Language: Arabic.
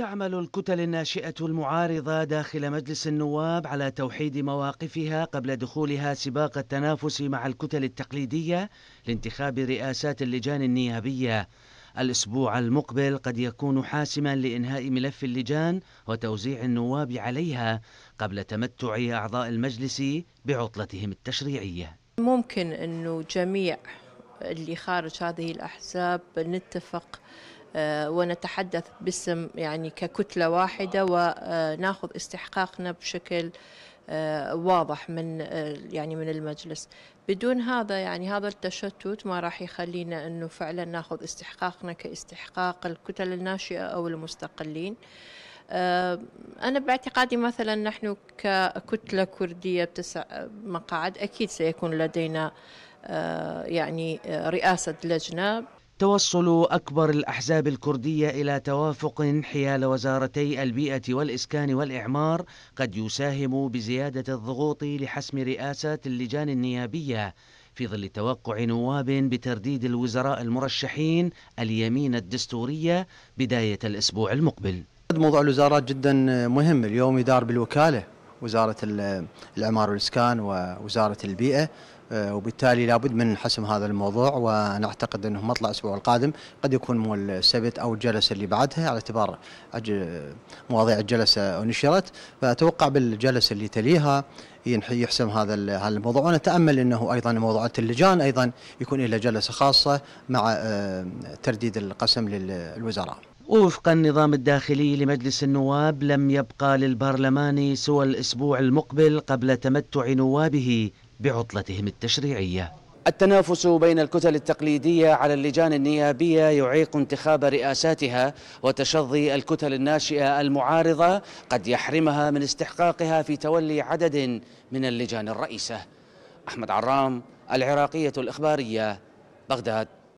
تعمل الكتل الناشئة المعارضة داخل مجلس النواب على توحيد مواقفها قبل دخولها سباق التنافس مع الكتل التقليدية لانتخاب رئاسات اللجان النيابية. الأسبوع المقبل قد يكون حاسما لإنهاء ملف اللجان وتوزيع النواب عليها قبل تمتع أعضاء المجلس بعطلتهم التشريعية. ممكن أنه جميع اللي خارج هذه الأحزاب نتفق آه، ونتحدث باسم يعني ككتلة واحدة وناخذ آه، استحقاقنا بشكل آه، واضح من يعني من المجلس بدون هذا يعني هذا التشتت ما راح يخلينا انه فعلا ناخذ استحقاقنا كاستحقاق الكتل الناشئه او المستقلين أنا باعتقادي مثلا نحن ككتلة كردية بتسع مقاعد أكيد سيكون لدينا يعني رئاسة لجنة توصل أكبر الأحزاب الكردية إلى توافق حيال وزارتي البيئة والإسكان والإعمار قد يساهم بزيادة الضغوط لحسم رئاسات اللجان النيابية في ظل توقع نواب بترديد الوزراء المرشحين اليمين الدستورية بداية الأسبوع المقبل موضوع الوزارات جدا مهم اليوم يدار بالوكالة وزارة الإعمار والإسكان ووزارة البيئة آه، وبالتالي لابد من حسم هذا الموضوع ونعتقد انه مطلع الاسبوع القادم قد يكون مو السبت او الجلسه اللي بعدها على اعتبار مواضيع الجلسه نشرت فاتوقع بالجلسه اللي تليها يحسم هذا الموضوع ونتامل انه ايضا موضوعات اللجان ايضا يكون لها جلسه خاصه مع آه، ترديد القسم للوزراء. ووفق النظام الداخلي لمجلس النواب لم يبقى للبرلمان سوى الاسبوع المقبل قبل تمتع نوابه بعطلتهم التشريعية التنافس بين الكتل التقليدية على اللجان النيابية يعيق انتخاب رئاساتها وتشظي الكتل الناشئة المعارضة قد يحرمها من استحقاقها في تولي عدد من اللجان الرئيسة أحمد عرام العراقية الإخبارية بغداد